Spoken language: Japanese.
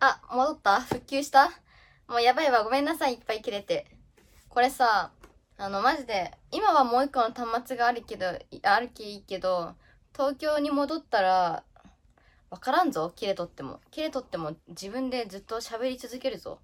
あ、戻った復旧したもうやばいわ。ごめんなさい。いっぱい切れて。これさ、あの、マジで、今はもう一個の端末があるけど、あるきいいけど、東京に戻ったら、わからんぞ。切れとっても。切れとっても自分でずっと喋り続けるぞ。